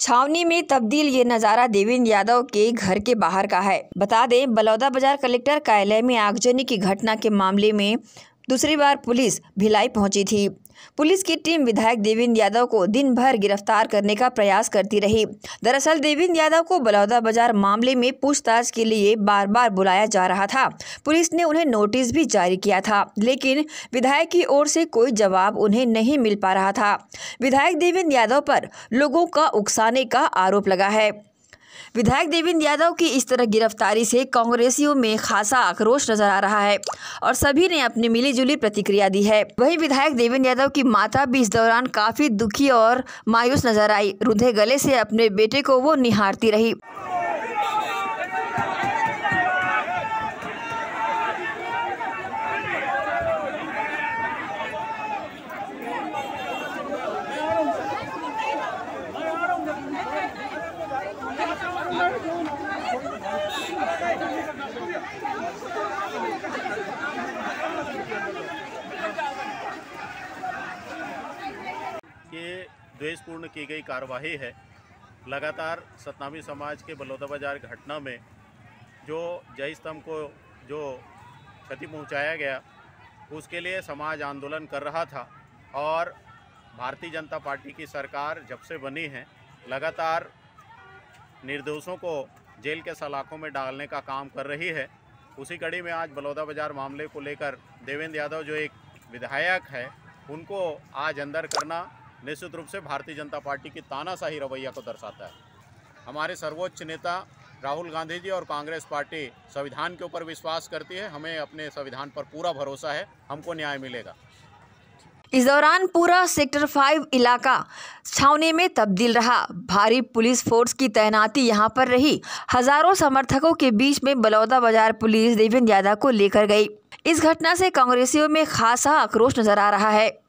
छावनी में तब्दील ये नज़ारा देवेंद्र यादव के घर के बाहर का है बता दें बलौदा बाजार कलेक्टर कार्यालय में आगजनी की घटना के मामले में दूसरी बार पुलिस भिलाई पहुंची थी पुलिस की टीम विधायक देवेंद्र यादव को दिन भर गिरफ्तार करने का प्रयास करती रही दरअसल देवेंद्र यादव को बलौदा बाजार मामले में पूछताछ के लिए बार बार बुलाया जा रहा था पुलिस ने उन्हें नोटिस भी जारी किया था लेकिन विधायक की ओर से कोई जवाब उन्हें नहीं मिल पा रहा था विधायक देवेंद्र यादव पर लोगों का उकसाने का आरोप लगा है विधायक देवेंद्र यादव की इस तरह गिरफ्तारी से कांग्रेसियों में खासा आक्रोश नजर आ रहा है और सभी ने अपनी मिलीजुली प्रतिक्रिया दी है वहीं विधायक देवेंद्र यादव की माता भी इस दौरान काफी दुखी और मायूस नजर आई रुधे गले से अपने बेटे को वो निहारती रही ये द्वेषपूर्ण की गई कार्यवाही है लगातार सतनामी समाज के बलौदा बाजार घटना में जो जय स्तंभ को जो क्षति पहुंचाया गया उसके लिए समाज आंदोलन कर रहा था और भारतीय जनता पार्टी की सरकार जब से बनी है लगातार निर्दोषों को जेल के सलाखों में डालने का काम कर रही है उसी कड़ी में आज बलौदा बाजार मामले को लेकर देवेंद्र यादव जो एक विधायक है उनको आज अंदर करना निश्चित रूप से भारतीय जनता पार्टी की तानाशाही रवैया को दर्शाता है हमारे सर्वोच्च नेता राहुल गांधी जी और कांग्रेस पार्टी संविधान के ऊपर विश्वास करती है हमें अपने संविधान पर पूरा भरोसा है हमको न्याय मिलेगा इस दौरान पूरा सेक्टर फाइव इलाका छावनी में तब्दील रहा भारी पुलिस फोर्स की तैनाती यहां पर रही हजारों समर्थकों के बीच में बलौदा बाजार पुलिस देवेंद्र यादव को लेकर गई इस घटना से कांग्रेसियों में खासा आक्रोश नजर आ रहा है